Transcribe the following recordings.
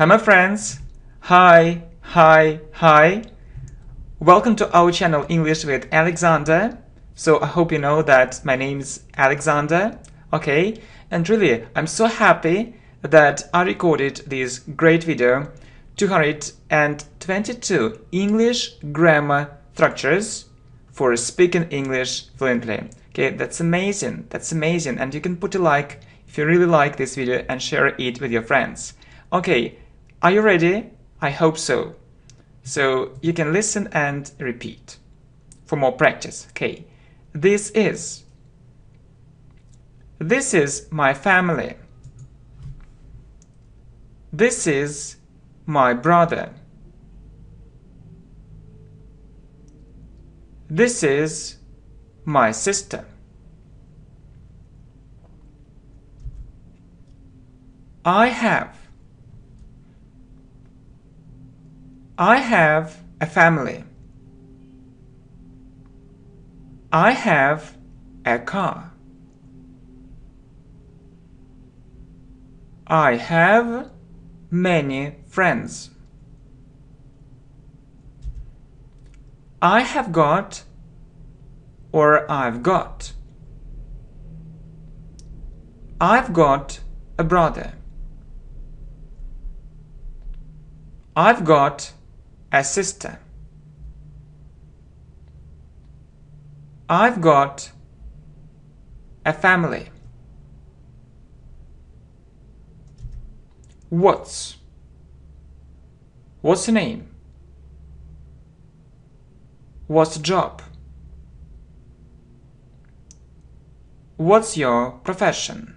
Hi my friends! Hi, hi, hi! Welcome to our channel English with Alexander. So I hope you know that my name is Alexander, okay? And really, I'm so happy that I recorded this great video 222 English grammar structures for speaking English fluently. Okay, that's amazing, that's amazing. And you can put a like if you really like this video and share it with your friends. Okay, are you ready? I hope so. So you can listen and repeat. For more practice, okay. This is. This is my family. This is my brother. This is my sister. I have I have a family. I have a car. I have many friends. I have got or I've got. I've got a brother. I've got assistant. I've got a family. What's? What's the name? What's the job? What's your profession?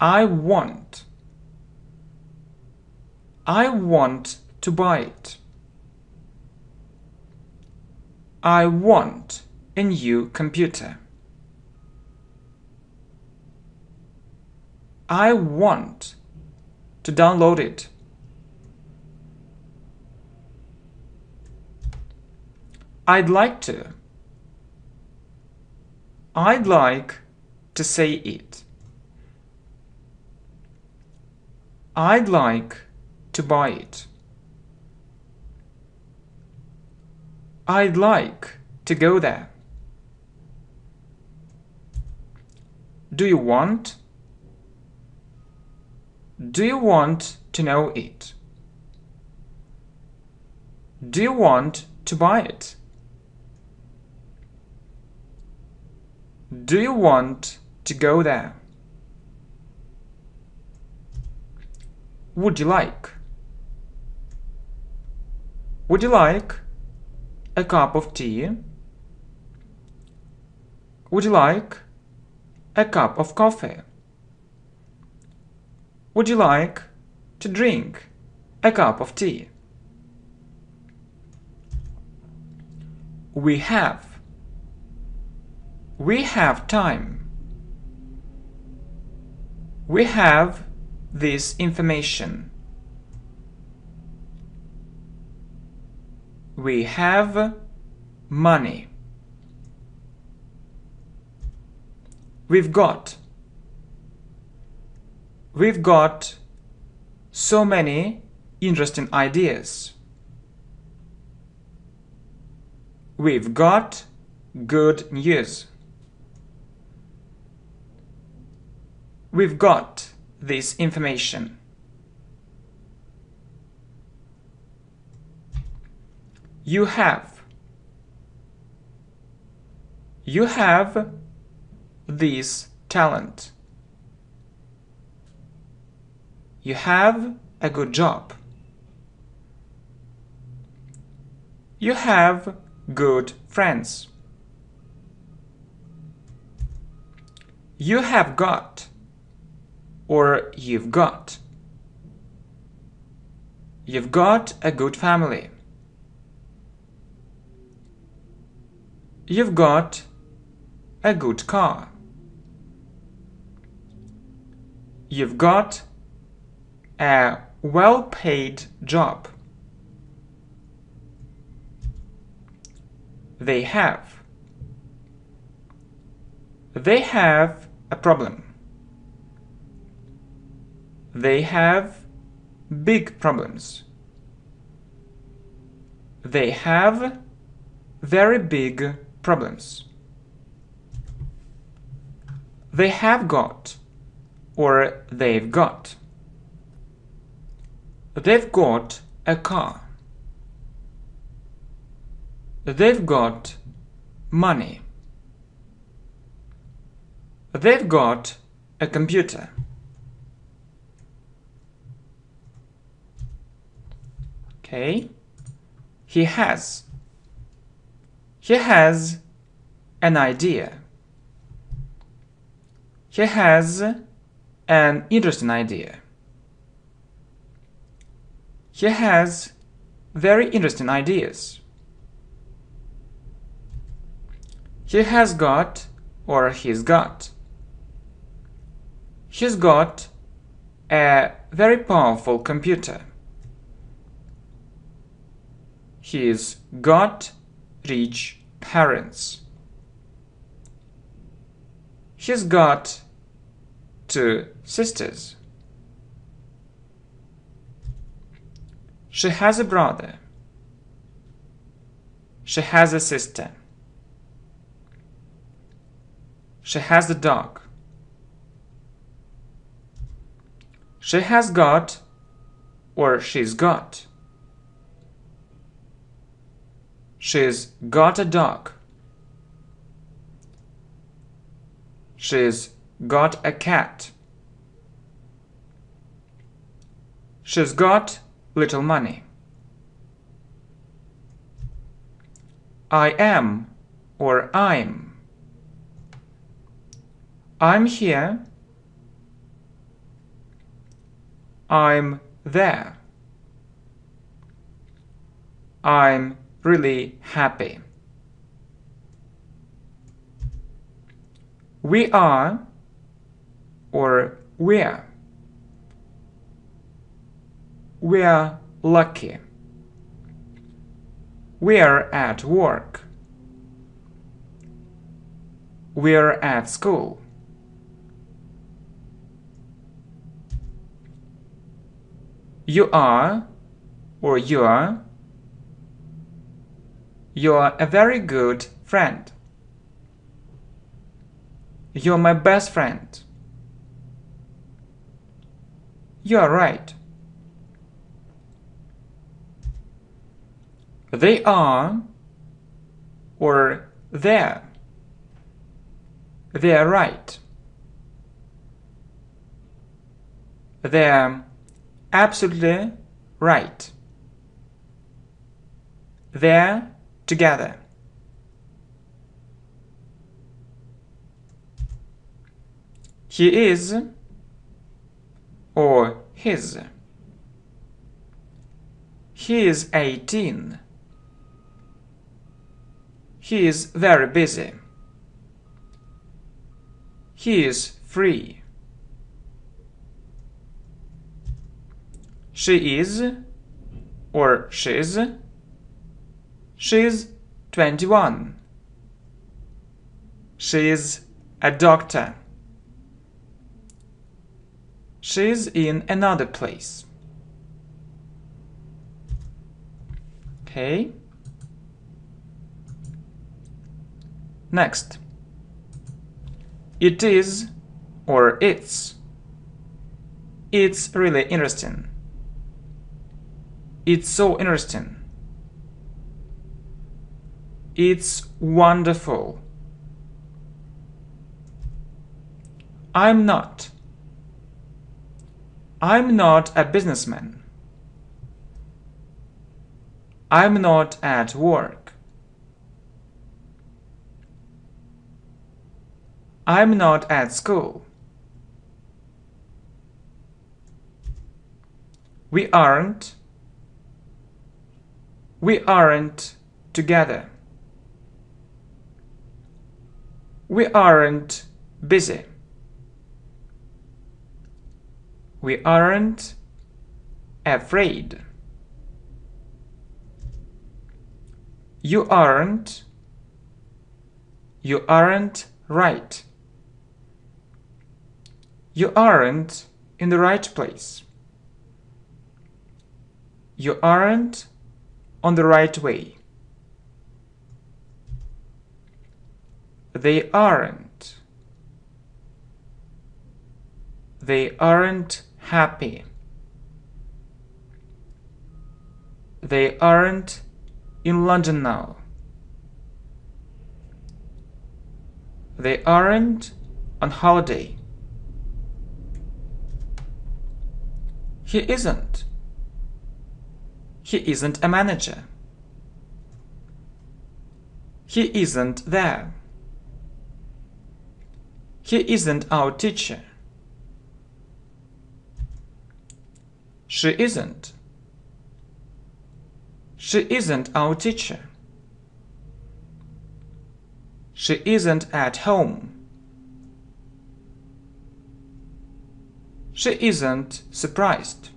I want I want to buy it. I want a new computer. I want to download it. I'd like to. I'd like to say it. I'd like to buy it. I'd like to go there. Do you want? Do you want to know it? Do you want to buy it? Do you want to go there? Would you like? Would you like a cup of tea? Would you like a cup of coffee? Would you like to drink a cup of tea? We have. We have time. We have this information. We have money. We've got. We've got so many interesting ideas. We've got good news. We've got this information. You have. You have this talent. You have a good job. You have good friends. You have got or you've got. You've got a good family. you've got a good car. You've got a well paid job. They have. They have a problem. They have big problems. They have very big problems. They have got or they've got. They've got a car. They've got money. They've got a computer. Okay. He has he has an idea. He has an interesting idea. He has very interesting ideas. He has got or he's got. He's got a very powerful computer. He's got rich parents. She's got two sisters. She has a brother. She has a sister. She has a dog. She has got, or she's got, She's got a dog. She's got a cat. She's got little money. I am or I'm. I'm here. I'm there. I'm really happy. We are or we're. We're lucky. We're at work. We're at school. You are or you are you're a very good friend. You're my best friend. You're right. They are or there. They're right. They're absolutely right. They're together. He is or his. He is 18. He is very busy. He is free. She is or she's She's 21. She's a doctor. She's in another place. Okay. Next. It is or it's. It's really interesting. It's so interesting. It's wonderful. I'm not. I'm not a businessman. I'm not at work. I'm not at school. We aren't. We aren't together. We aren't busy. We aren't afraid. You aren't. You aren't right. You aren't in the right place. You aren't on the right way. They aren't. They aren't happy. They aren't in London now. They aren't on holiday. He isn't. He isn't a manager. He isn't there. He isn't our teacher. She isn't. She isn't our teacher. She isn't at home. She isn't surprised.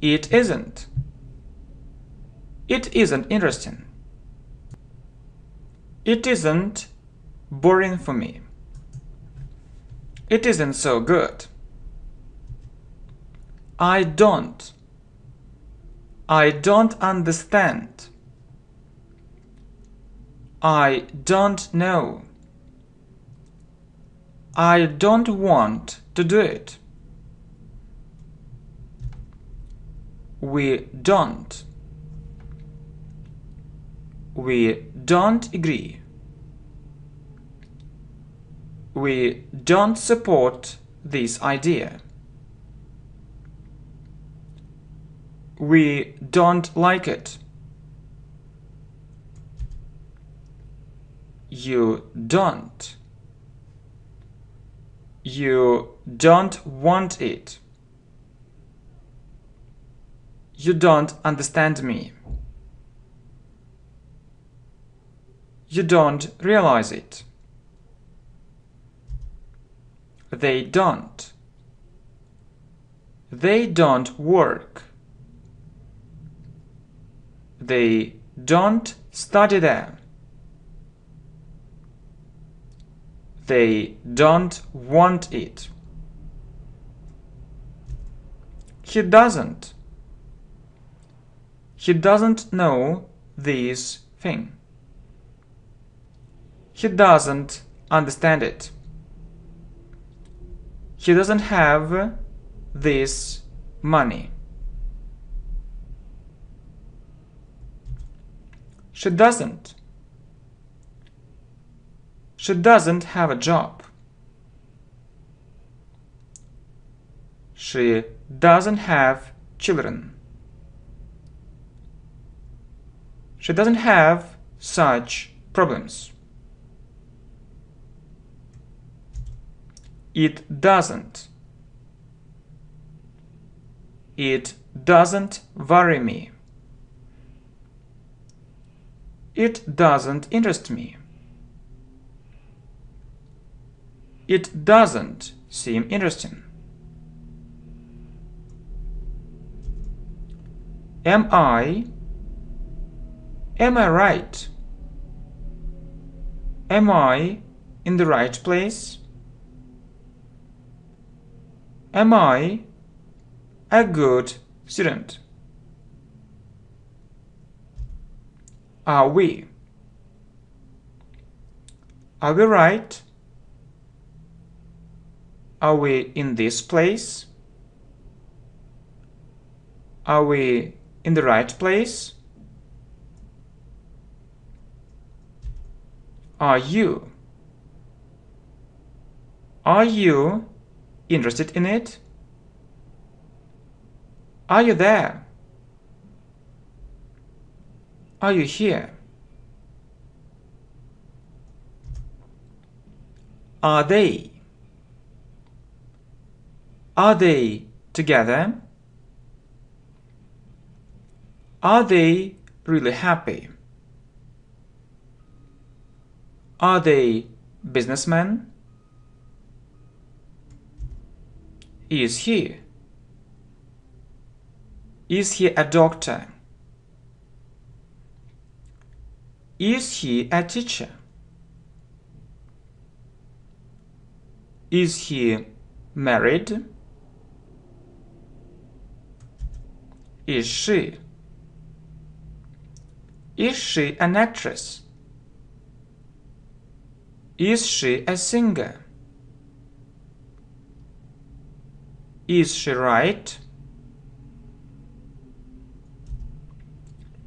It isn't. It isn't interesting. It isn't boring for me. It isn't so good. I don't. I don't understand. I don't know. I don't want to do it. We don't. We don't agree we don't support this idea. We don't like it. You don't. You don't want it. You don't understand me. You don't realize it. They don't. They don't work. They don't study them. They don't want it. He doesn't. He doesn't know this thing. He doesn't understand it he doesn't have this money. She doesn't. She doesn't have a job. She doesn't have children. She doesn't have such problems. It doesn't. It doesn't worry me. It doesn't interest me. It doesn't seem interesting. Am I? Am I right? Am I in the right place? Am I a good student? Are we? Are we right? Are we in this place? Are we in the right place? Are you? Are you interested in it? Are you there? Are you here? Are they? Are they together? Are they really happy? Are they businessmen? is he? Is he a doctor? Is he a teacher? Is he married? Is she? Is she an actress? Is she a singer? Is she right?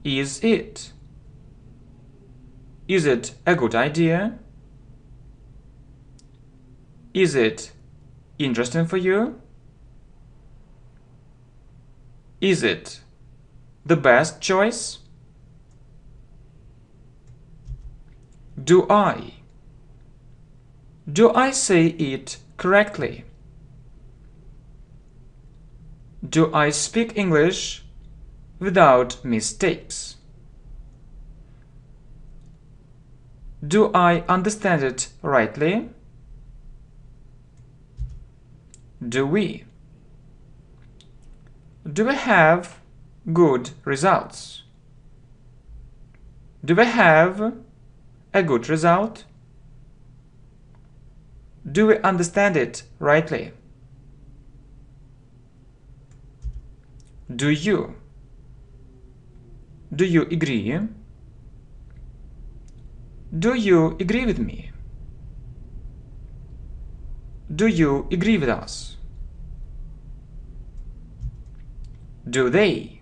Is it? Is it a good idea? Is it interesting for you? Is it the best choice? Do I? Do I say it correctly? Do I speak English without mistakes? Do I understand it rightly? Do we? Do we have good results? Do we have a good result? Do we understand it rightly? Do you? Do you agree? Do you agree with me? Do you agree with us? Do they?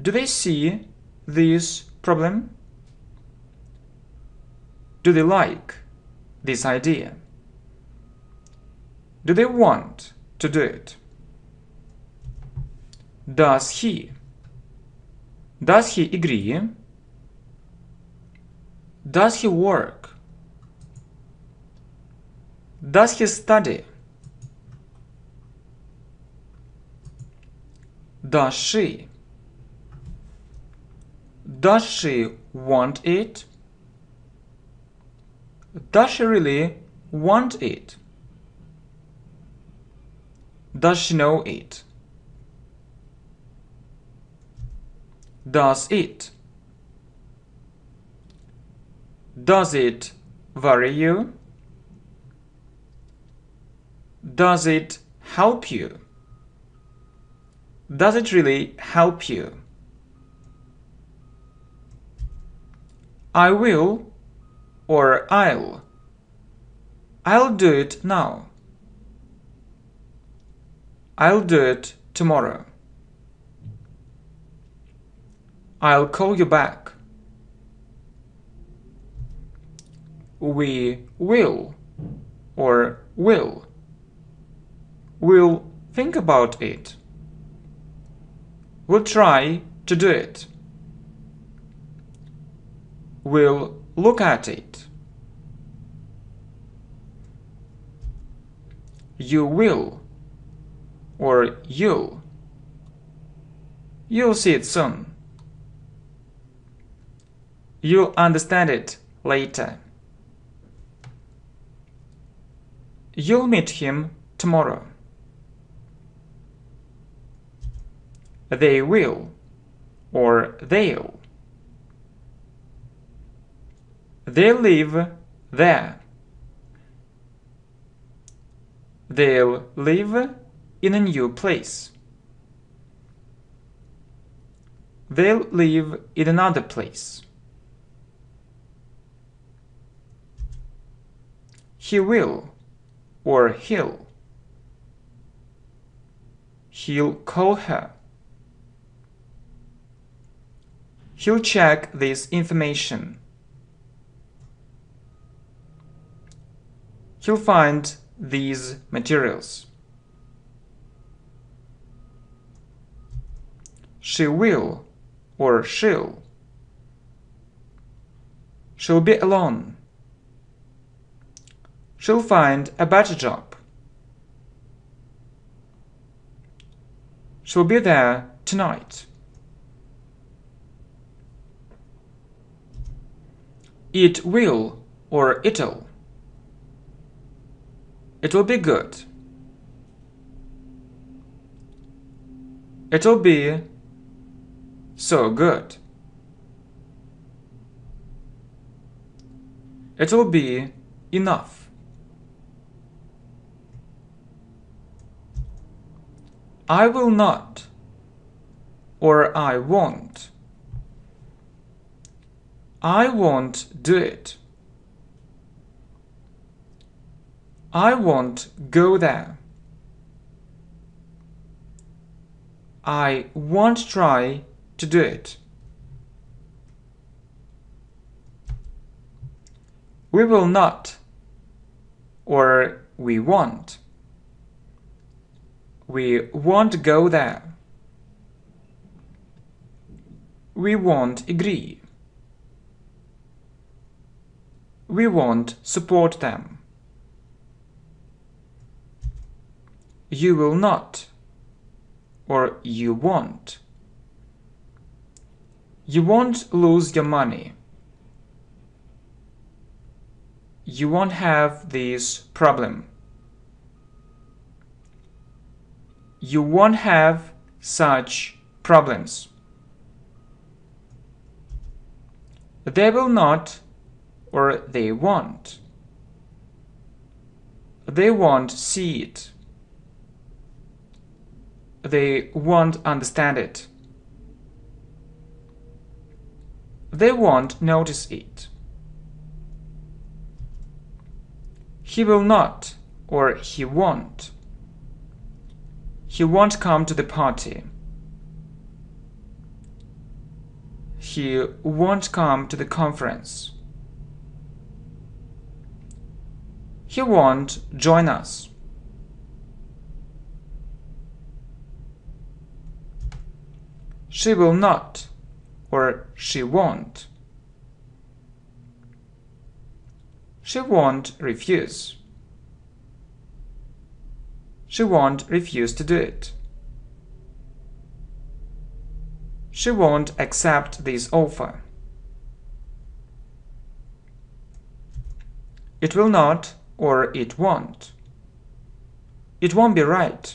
Do they see this problem? Do they like this idea? Do they want to do it? does he? Does he agree? Does he work? Does he study? Does she? Does she want it? Does she really want it? Does she know it? Does it? Does it worry you? Does it help you? Does it really help you? I will or I'll. I'll do it now. I'll do it tomorrow. I'll call you back. We will or will. We'll think about it. We'll try to do it. We'll look at it. You will or you'll. You'll see it soon. You'll understand it later. You'll meet him tomorrow. They will or they'll. They live there. They'll live in a new place. They'll live in another place. He will or he'll. He'll call her. He'll check this information. He'll find these materials. She will or she'll. She'll be alone she'll find a better job. She'll be there tonight. It will or it'll. It will be good. It'll be so good. It'll be enough. I will not or I won't. I won't do it. I won't go there. I won't try to do it. We will not or we won't. We won't go there. We won't agree. We won't support them. You will not. Or you won't. You won't lose your money. You won't have this problem. you won't have such problems. They will not or they won't. They won't see it. They won't understand it. They won't notice it. He will not or he won't. He won't come to the party. He won't come to the conference. He won't join us. She will not, or she won't. She won't refuse. She won't refuse to do it. She won't accept this offer. It will not or it won't. It won't be right.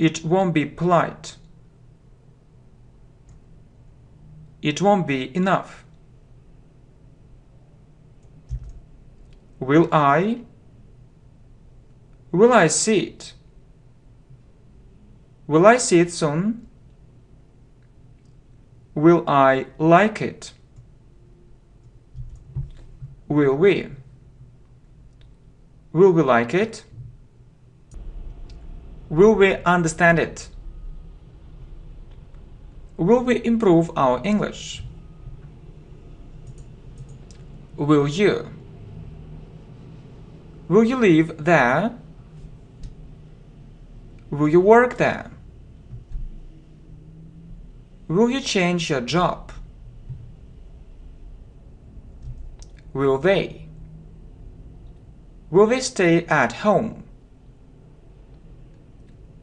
It won't be polite. It won't be enough. Will I Will I see it? Will I see it soon? Will I like it? Will we? Will we like it? Will we understand it? Will we improve our English? Will you? Will you live there? Will you work there? Will you change your job? Will they? Will they stay at home?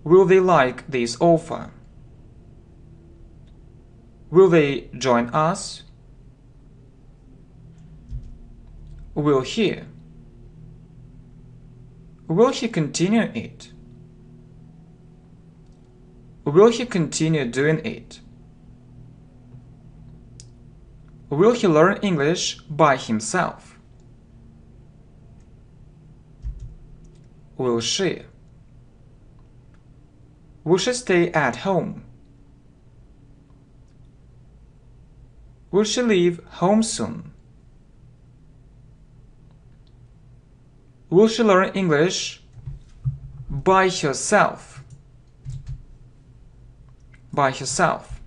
Will they like this offer? Will they join us? Will he? Will he continue it? Will he continue doing it? Will he learn English by himself? Will she? Will she stay at home? Will she leave home soon? Will she learn English by herself? by herself.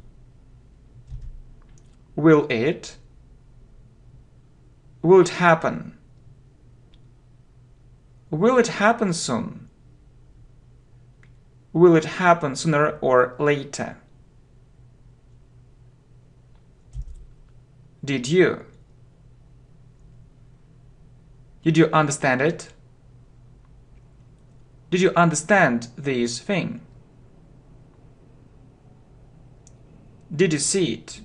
Will it? Will it happen? Will it happen soon? Will it happen sooner or later? Did you? Did you understand it? Did you understand this thing? Did you see it?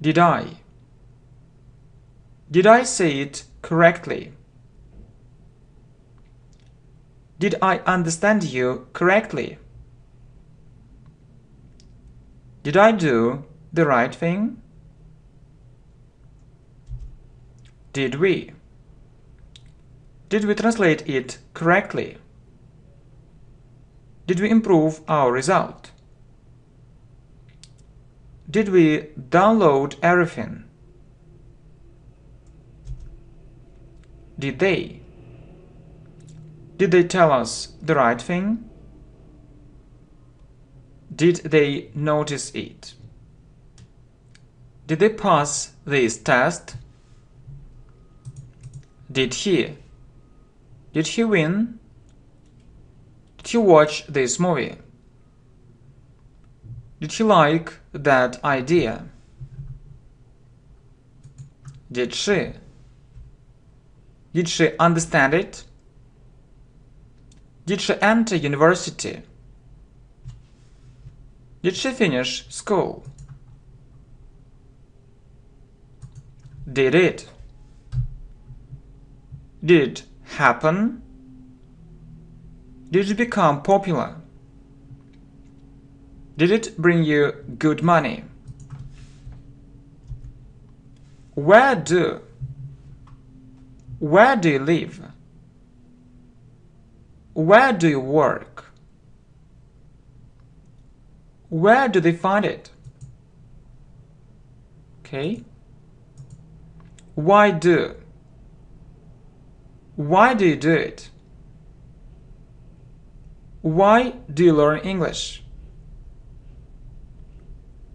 Did I? Did I say it correctly? Did I understand you correctly? Did I do the right thing? Did we? Did we translate it correctly? Did we improve our result? Did we download everything? Did they? Did they tell us the right thing? Did they notice it? Did they pass this test? Did he? Did he win? to watch this movie? Did she like that idea? Did she? Did she understand it? Did she enter university? Did she finish school? Did it? Did it happen? Did you become popular? Did it bring you good money? Where do? Where do you live? Where do you work? Where do they find it? Okay. Why do? Why do you do it? Why do you learn English?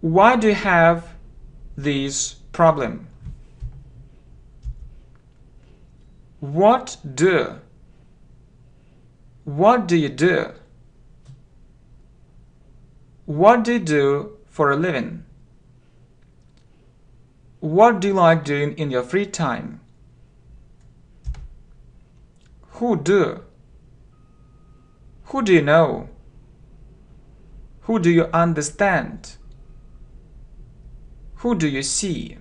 Why do you have this problem? What do? What do you do? What do you do for a living? What do you like doing in your free time? Who do? Who do you know? Who do you understand? Who do you see?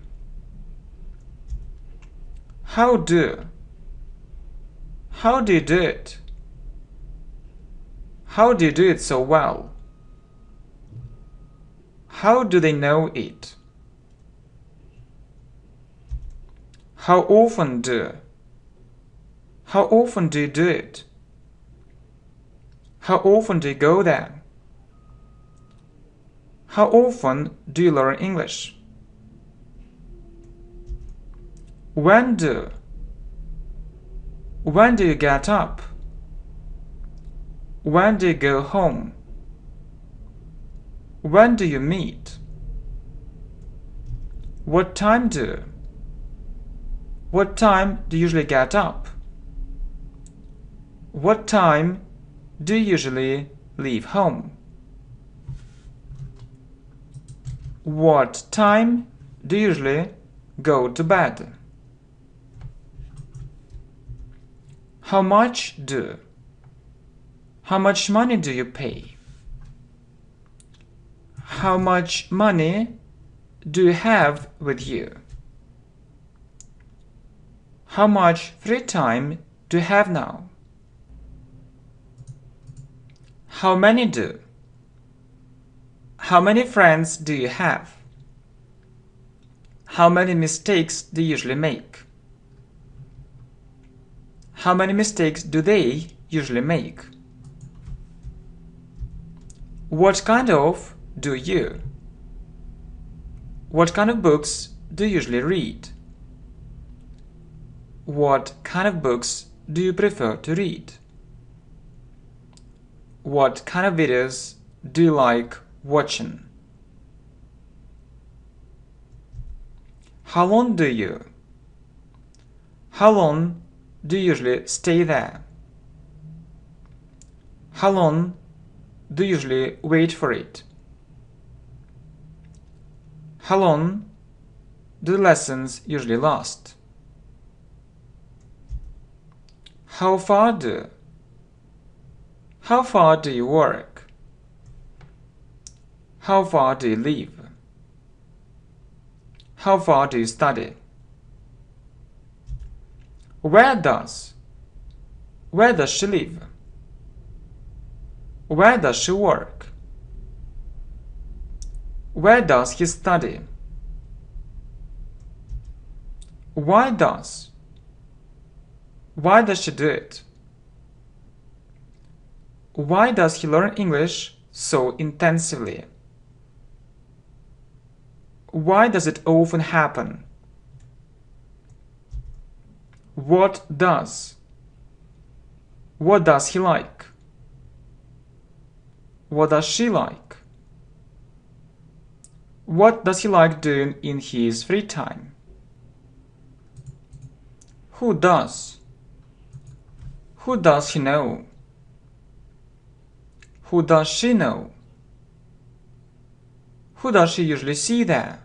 How do? How do you do it? How do you do it so well? How do they know it? How often do? How often do you do it? How often do you go there? How often do you learn English? When do? When do you get up? When do you go home? When do you meet? What time do? What time do you usually get up? What time do you usually leave home? What time do you usually go to bed? How much do? How much money do you pay? How much money do you have with you? How much free time do you have now? How many do? How many friends do you have? How many mistakes do you usually make? How many mistakes do they usually make? What kind of do you? What kind of books do you usually read? What kind of books do you prefer to read? What kind of videos do you like watching? How long do you? How long do you usually stay there? How long do you usually wait for it? How long do the lessons usually last? How far do? How far do you work? How far do you live? How far do you study? Where does? Where does she live? Where does she work? Where does he study? Why does? Why does she do it? Why does he learn English so intensively? Why does it often happen? What does? What does he like? What does she like? What does he like doing in his free time? Who does? Who does he know? Who does she know? Who does she usually see there?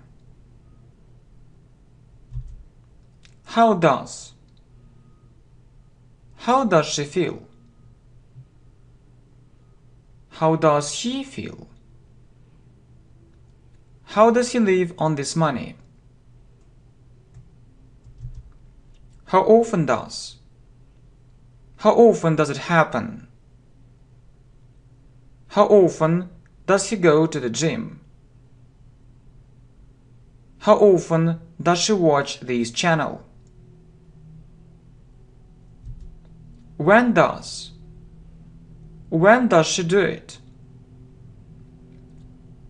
How does? How does she feel? How does he feel? How does he live on this money? How often does? How often does it happen? How often does he go to the gym? How often does she watch this channel? When does? When does she do it?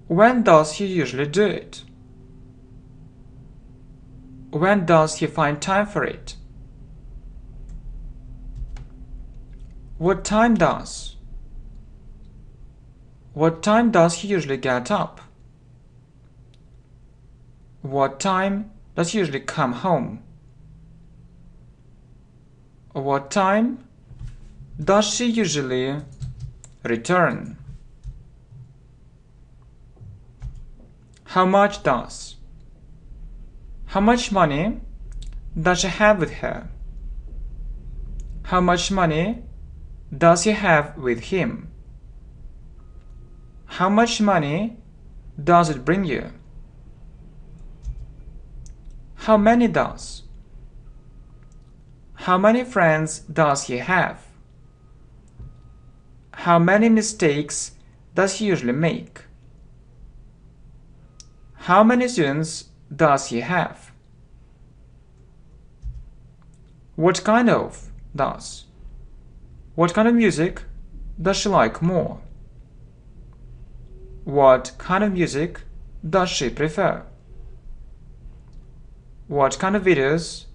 When does he usually do it? When does he find time for it? What time does? What time does he usually get up? What time does he usually come home? What time does she usually return? How much does? How much money does she have with her? How much money does he have with him? How much money does it bring you? How many does? How many friends does he have? How many mistakes does he usually make? How many students does he have? What kind of does? What kind of music does she like more? What kind of music does she prefer? What kind of videos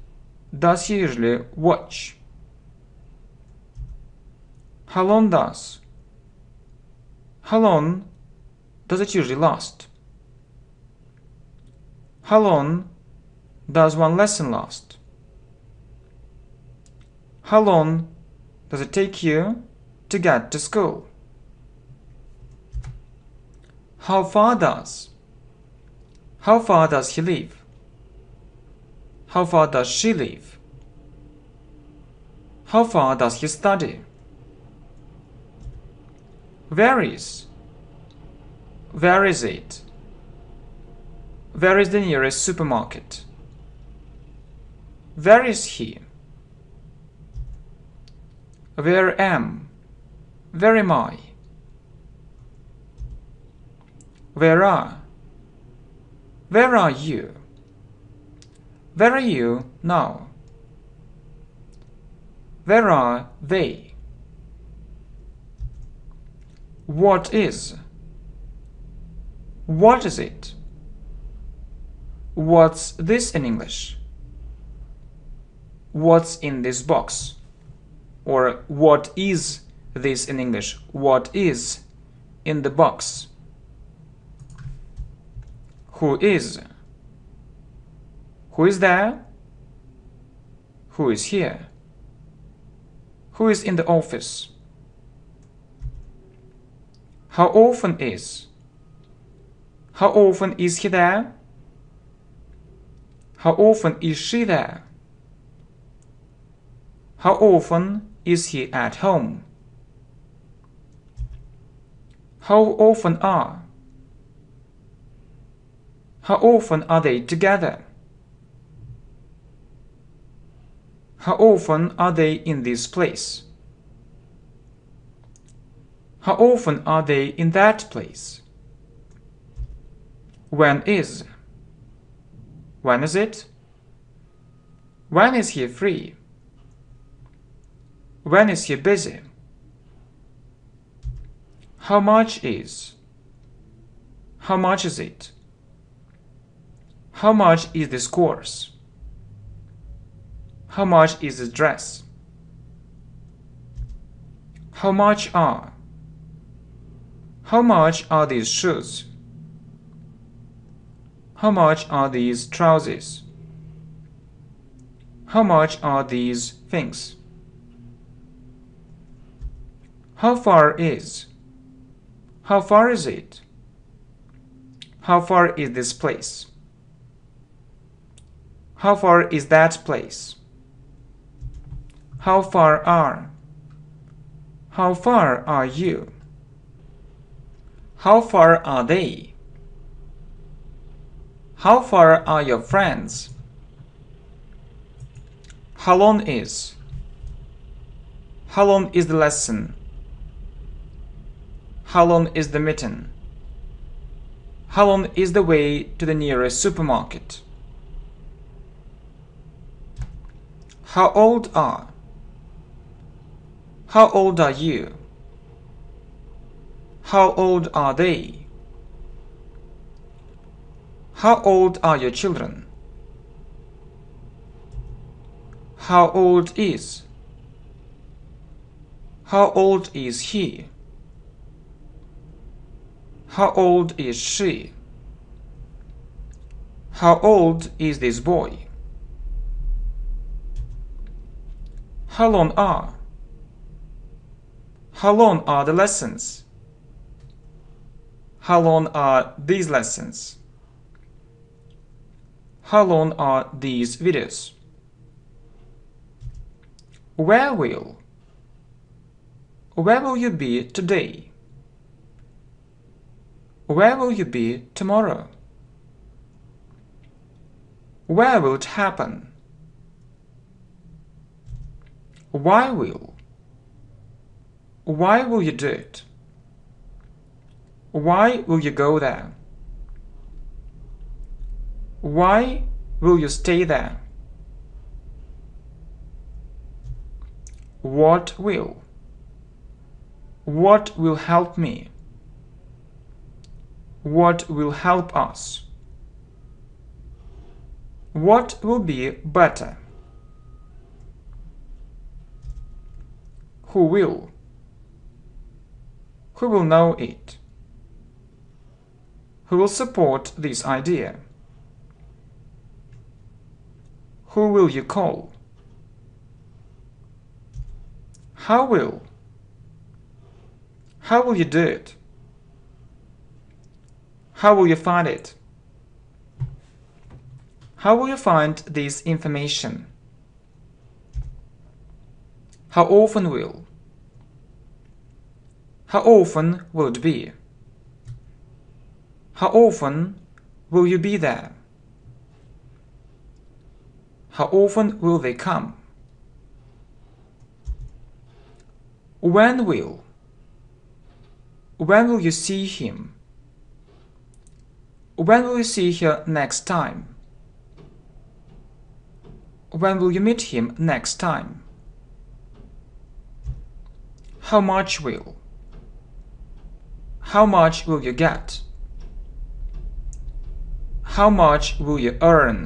does she usually watch? How long does? How long does it usually last? How long does one lesson last? How long does it take you to get to school? How far does? How far does he live? How far does she live? How far does he study? Where is? Where is it? Where is the nearest supermarket? Where is he? Where am? Where am I? Where are? Where are you? Where are you now? Where are they? What is? What is it? What's this in English? What's in this box? Or what is this in English? What is in the box? Who is? Who is there? Who is here? Who is in the office? How often is? How often is he there? How often is she there? How often is he at home? How often are? How often are they together? How often are they in this place? How often are they in that place? When is? When is it? When is he free? When is he busy? How much is? How much is it? How much is this course? How much is this dress? How much are? How much are these shoes? How much are these trousers? How much are these things? How far is? How far is it? How far is this place? How far is that place? How far are? How far are you? How far are they? How far are your friends? How long is? How long is the lesson? How long is the meeting? How long is the way to the nearest supermarket? How old are? How old are you? How old are they? How old are your children? How old is? How old is he? How old is she? How old is this boy? How long are? How long are the lessons? How long are these lessons? How long are these videos? Where will? Where will you be today? Where will you be tomorrow? Where will it happen? Why will? Why will you do it? Why will you go there? Why will you stay there? What will? What will help me? What will help us? What will be better? who will. Who will know it? Who will support this idea? Who will you call? How will? How will you do it? How will you find it? How will you find this information? How often will? How often will it be? How often will you be there? How often will they come? When will? When will you see him? When will you see her next time? When will you meet him next time? how much will? How much will you get? How much will you earn?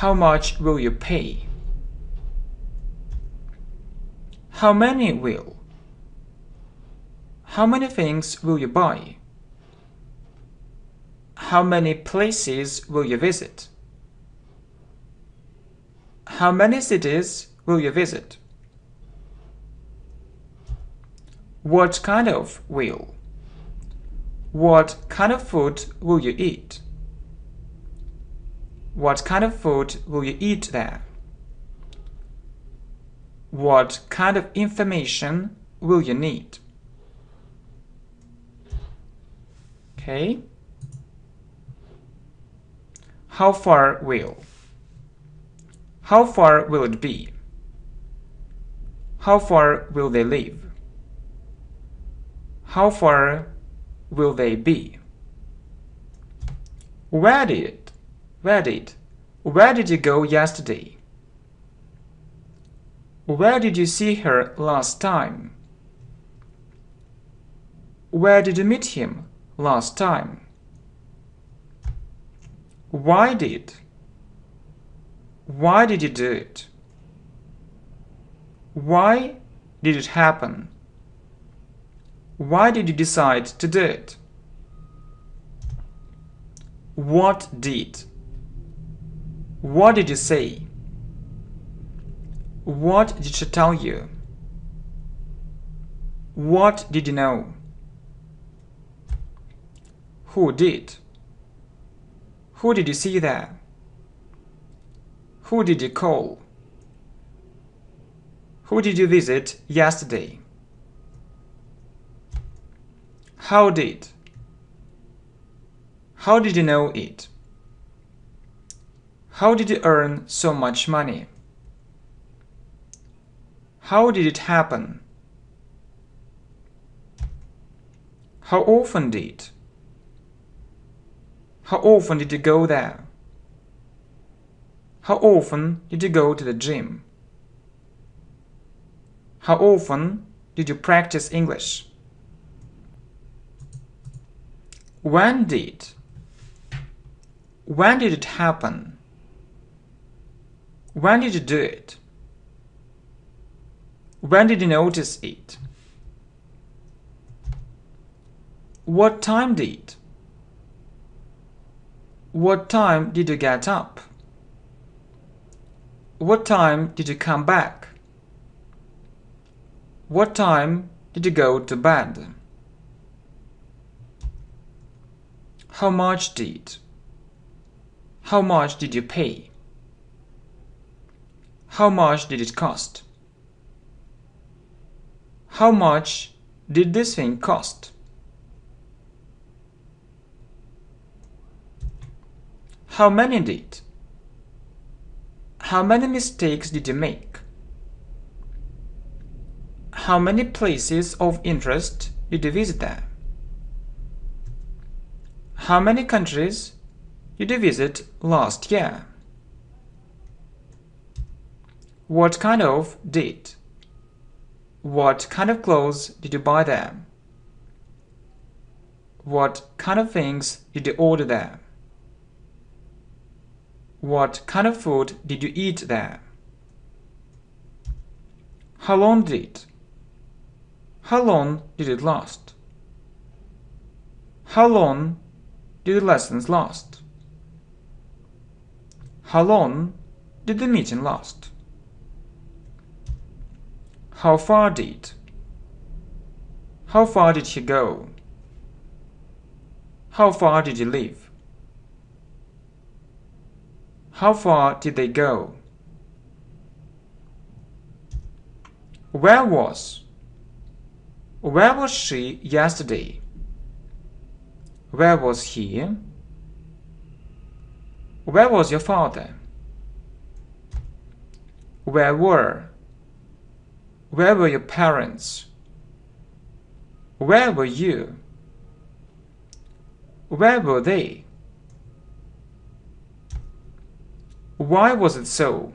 How much will you pay? How many will? How many things will you buy? How many places will you visit? How many cities will you visit? What kind of will? What kind of food will you eat? What kind of food will you eat there? What kind of information will you need? Okay. How far will? How far will it be? How far will they live? How far will they be? Where did, where did, where did you go yesterday? Where did you see her last time? Where did you meet him last time? Why did? Why did you do it? Why did it happen? Why did you decide to do it? What did? What did you say? What did she tell you? What did you know? Who did? Who did you see there? Who did you call? Who did you visit yesterday? How did? How did you know it? How did you earn so much money? How did it happen? How often did? How often did you go there? How often did you go to the gym? How often did you practice English? When did? When did it happen? When did you do it? When did you notice it? What time did? What time did you get up? What time did you come back? What time did you go to bed? How much did? How much did you pay? How much did it cost? How much did this thing cost? How many did? How many mistakes did you make? How many places of interest did you visit? How many countries did you visit last year? What kind of date? What kind of clothes did you buy there? What kind of things did you order there? What kind of food did you eat there? How long did it? How long did it last? How long did the lessons last? How long did the meeting last? How far did? How far did he go? How far did he leave? How far did they go? Where was? Where was she yesterday? Where was he? Where was your father? Where were? Where were your parents? Where were you? Where were they? Why was it so?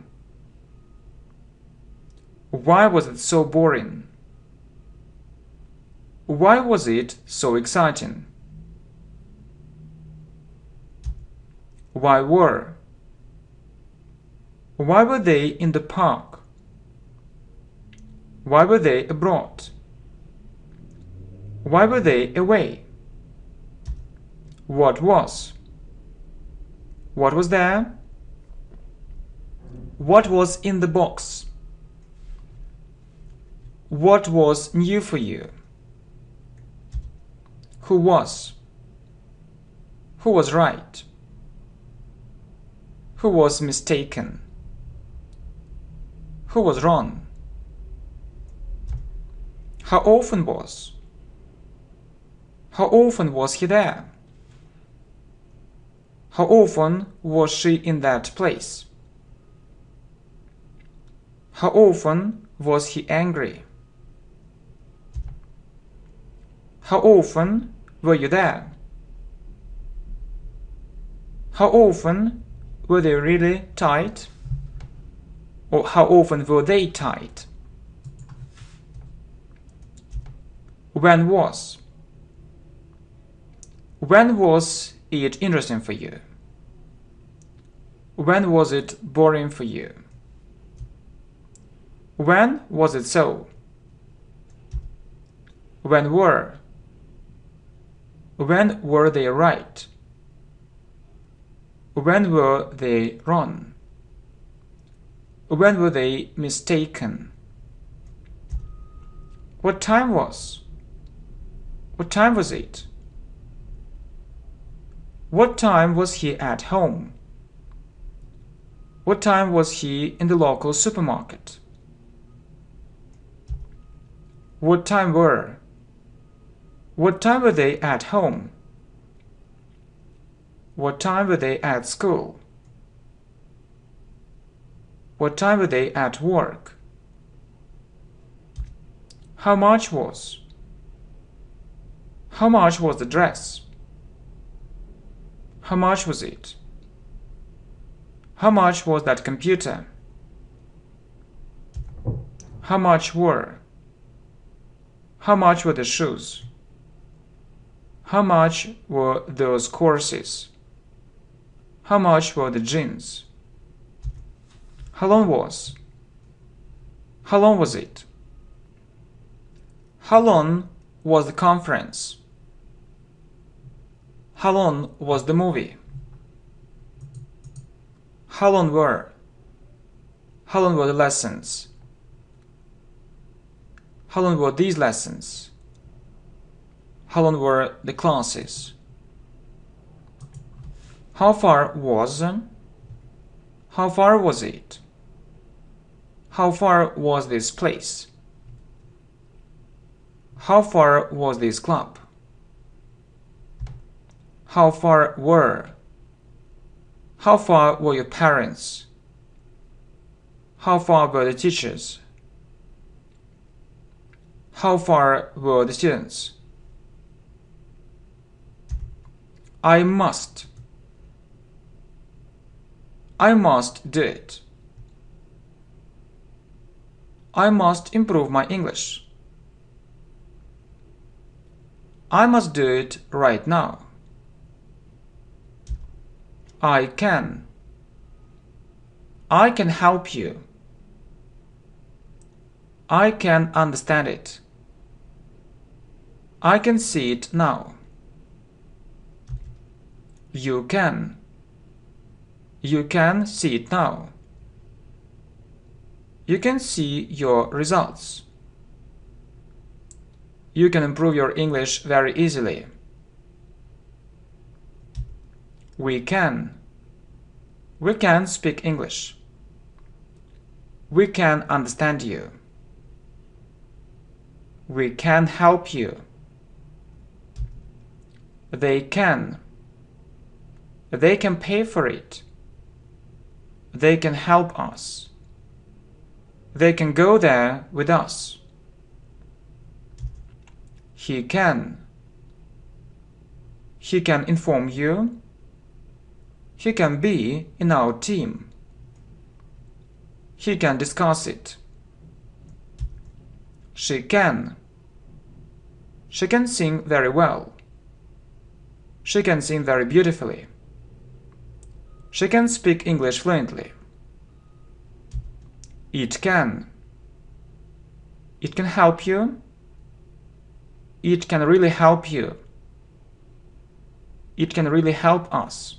Why was it so boring? Why was it so exciting? Why were? Why were they in the park? Why were they abroad? Why were they away? What was? What was there? What was in the box? What was new for you? Who was? Who was right? Who was mistaken? Who was wrong? How often was? How often was he there? How often was she in that place? How often was he angry? How often were you there? How often were they really tight? Or how often were they tight? When was? When was it interesting for you? When was it boring for you? When was it so? When were? When were they right? When were they wrong? When were they mistaken? What time was? What time was it? What time was he at home? What time was he in the local supermarket? What time were? What time were they at home? What time were they at school? What time were they at work? How much was? How much was the dress? How much was it? How much was that computer? How much were? How much were the shoes? How much were those courses? How much were the jeans? How long was? How long was it? How long was the conference? How long was the movie? How long were? How long were the lessons? How long were these lessons? How long were the classes? How far was? How far was it? How far was this place? How far was this club? How far were? How far were your parents? How far were the teachers? How far were the students? I must. I must do it. I must improve my English. I must do it right now. I can. I can help you. I can understand it. I can see it now. You can. You can see it now. You can see your results. You can improve your English very easily. We can. We can speak English. We can understand you. We can help you. They can. They can pay for it they can help us. They can go there with us. He can. He can inform you. He can be in our team. He can discuss it. She can. She can sing very well. She can sing very beautifully. She can speak English fluently. It can. It can help you. It can really help you. It can really help us.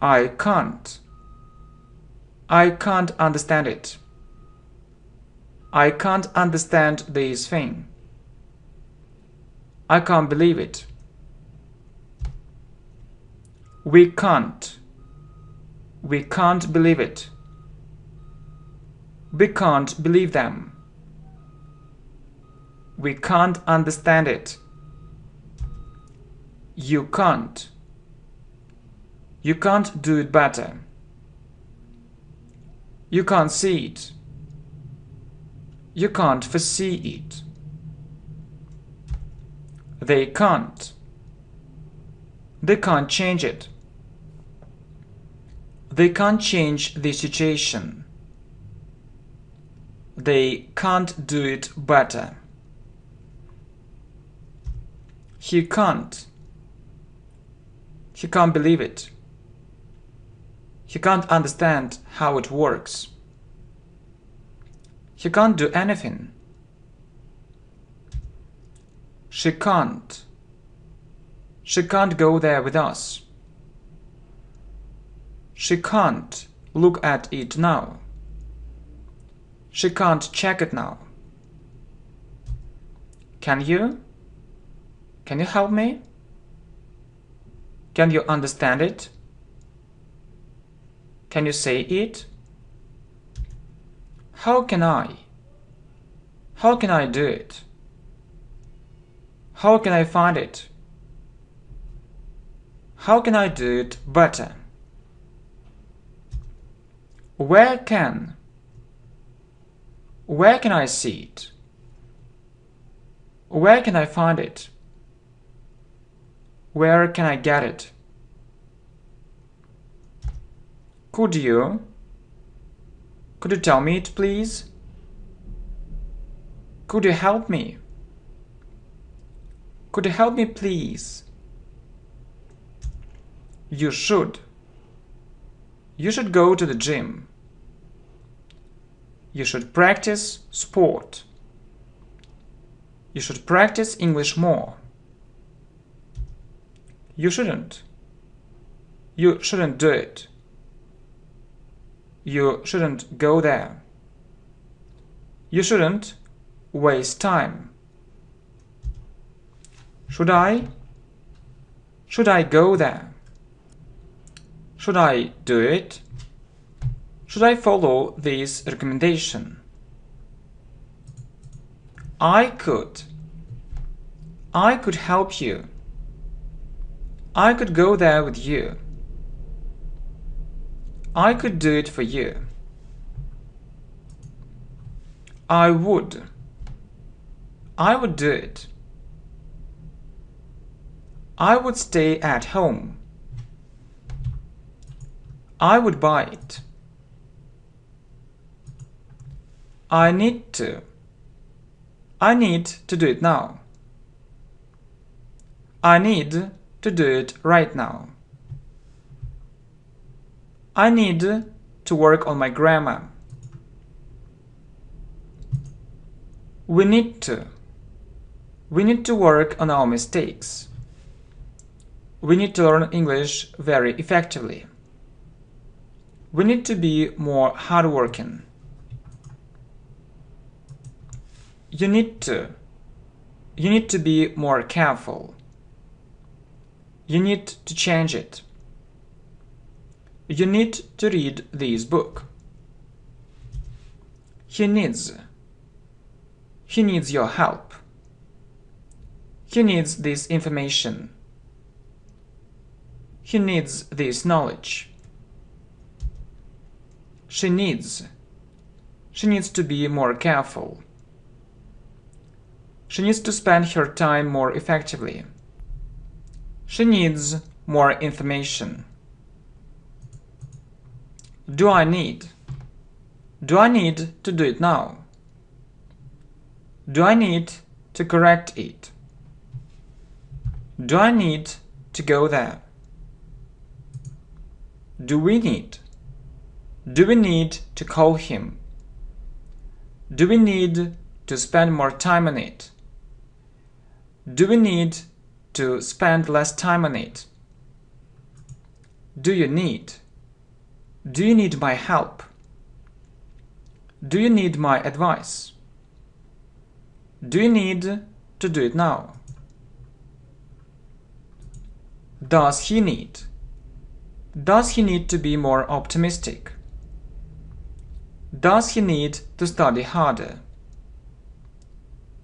I can't. I can't understand it. I can't understand this thing. I can't believe it. We can't. We can't believe it. We can't believe them. We can't understand it. You can't. You can't do it better. You can't see it. You can't foresee it. They can't. They can't change it. They can't change the situation. They can't do it better. He can't. He can't believe it. He can't understand how it works. He can't do anything. She can't. She can't go there with us. She can't look at it now. She can't check it now. Can you? Can you help me? Can you understand it? Can you say it? How can I? How can I do it? How can I find it? How can I do it better? Where can? Where can I see it? Where can I find it? Where can I get it? Could you? Could you tell me it, please? Could you help me? Could you help me, please? You should. You should go to the gym. You should practice sport. You should practice English more. You shouldn't. You shouldn't do it. You shouldn't go there. You shouldn't waste time. Should I? Should I go there? Should I do it? Should I follow this recommendation? I could. I could help you. I could go there with you. I could do it for you. I would. I would do it. I would stay at home. I would buy it. I need to. I need to do it now. I need to do it right now. I need to work on my grammar. We need to. We need to work on our mistakes. We need to learn English very effectively. We need to be more hardworking. You need to. You need to be more careful. You need to change it. You need to read this book. He needs. He needs your help. He needs this information. He needs this knowledge. She needs. She needs to be more careful. She needs to spend her time more effectively. She needs more information. Do I need? Do I need to do it now? Do I need to correct it? Do I need to go there? Do we need? Do we need to call him? Do we need to spend more time on it? Do we need to spend less time on it? Do you need? Do you need my help? Do you need my advice? Do you need to do it now? Does he need? Does he need to be more optimistic? Does he need to study harder?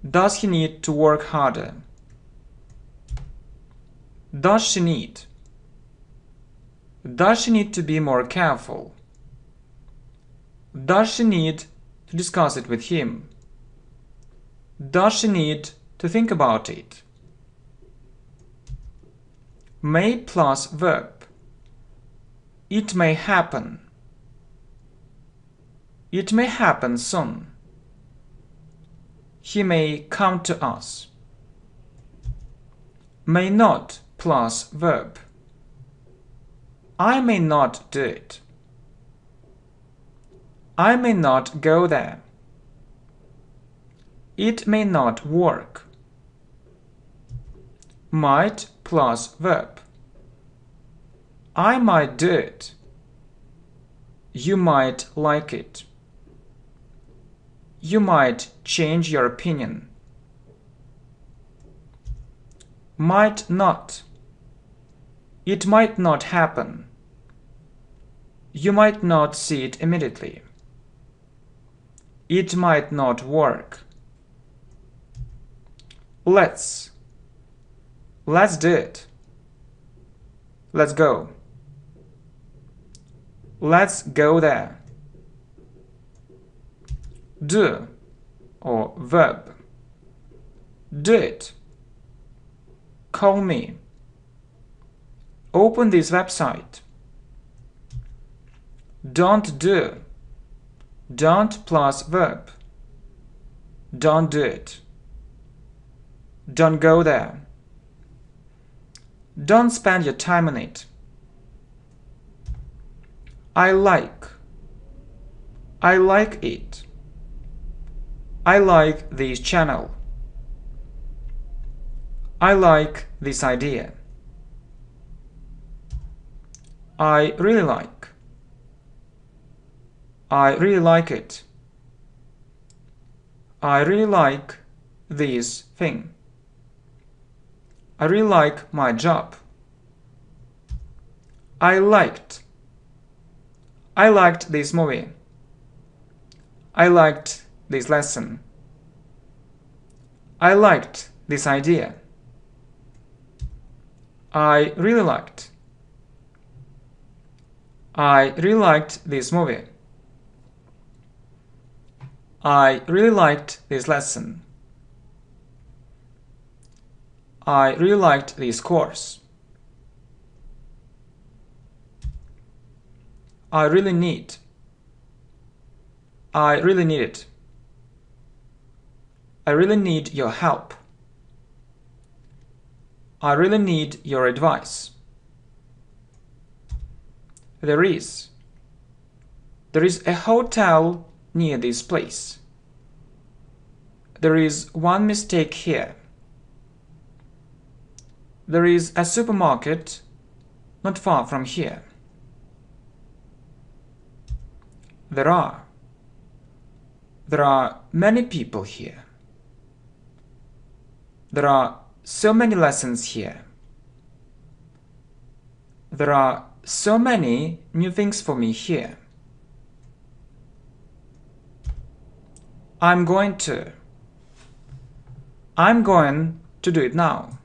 Does he need to work harder? Does she need? Does she need to be more careful? Does she need to discuss it with him? Does she need to think about it? May plus verb. It may happen. It may happen soon. He may come to us. May not plus verb. I may not do it. I may not go there. It may not work. Might plus verb. I might do it. You might like it. You might change your opinion. Might not. It might not happen. You might not see it immediately. It might not work. Let's. Let's do it. Let's go. Let's go there. Do or verb. Do it. Call me. Open this website. Don't do. Don't plus verb. Don't do it. Don't go there. Don't spend your time on it. I like. I like it. I like this channel. I like this idea. I really like. I really like it. I really like this thing. I really like my job. I liked. I liked this movie. I liked this lesson. I liked this idea. I really liked. I really liked this movie. I really liked this lesson. I really liked this course. I really need. I really need it. I really need your help. I really need your advice there is. There is a hotel near this place. There is one mistake here. There is a supermarket not far from here. There are. There are many people here. There are so many lessons here. There are so many new things for me here. I'm going to. I'm going to do it now.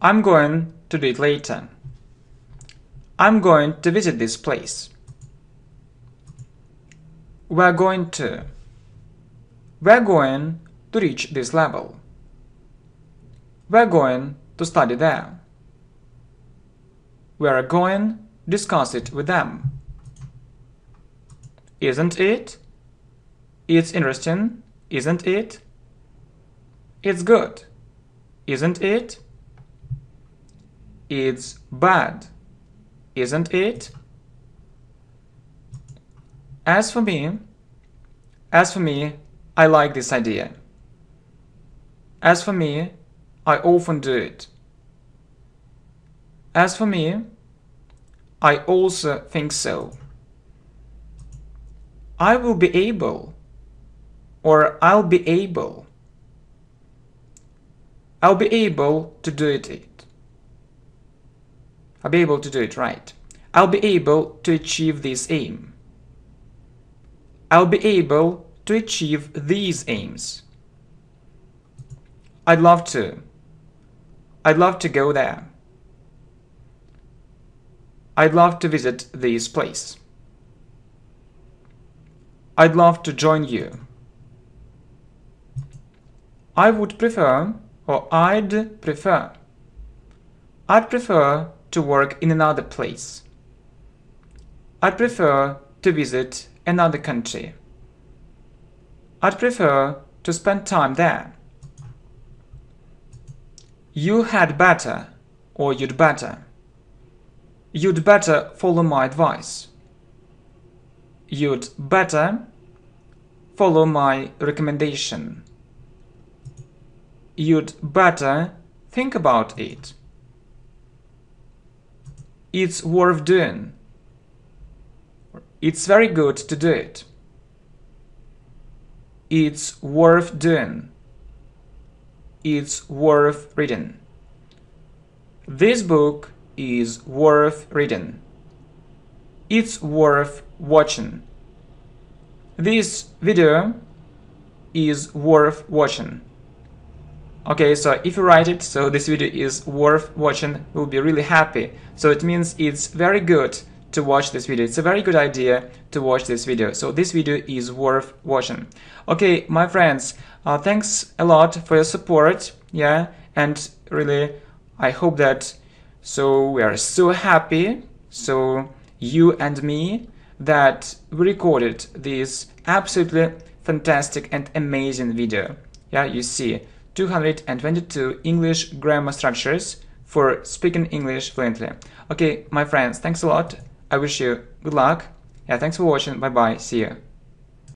I'm going to do it later. I'm going to visit this place. We're going to. We're going to reach this level. We're going to study there we are going discuss it with them. Isn't it? It's interesting, isn't it? It's good, isn't it? It's bad, isn't it? As for me, as for me, I like this idea. As for me, I often do it. As for me, I also think so. I will be able, or I'll be able. I'll be able to do it. I'll be able to do it right. I'll be able to achieve this aim. I'll be able to achieve these aims. I'd love to. I'd love to go there. I'd love to visit this place. I'd love to join you. I would prefer or I'd prefer. I'd prefer to work in another place. I'd prefer to visit another country. I'd prefer to spend time there. You had better or you'd better. You'd better follow my advice. You'd better follow my recommendation. You'd better think about it. It's worth doing. It's very good to do it. It's worth doing. It's worth reading. This book is worth reading. It's worth watching. This video is worth watching. Okay, so if you write it, so this video is worth watching, we'll be really happy. So it means it's very good to watch this video. It's a very good idea to watch this video. So this video is worth watching. Okay, my friends, uh, thanks a lot for your support. Yeah, and really, I hope that so we are so happy, so you and me, that we recorded this absolutely fantastic and amazing video. Yeah, you see 222 English grammar structures for speaking English fluently. Okay, my friends, thanks a lot. I wish you good luck. Yeah, thanks for watching. Bye-bye. See you.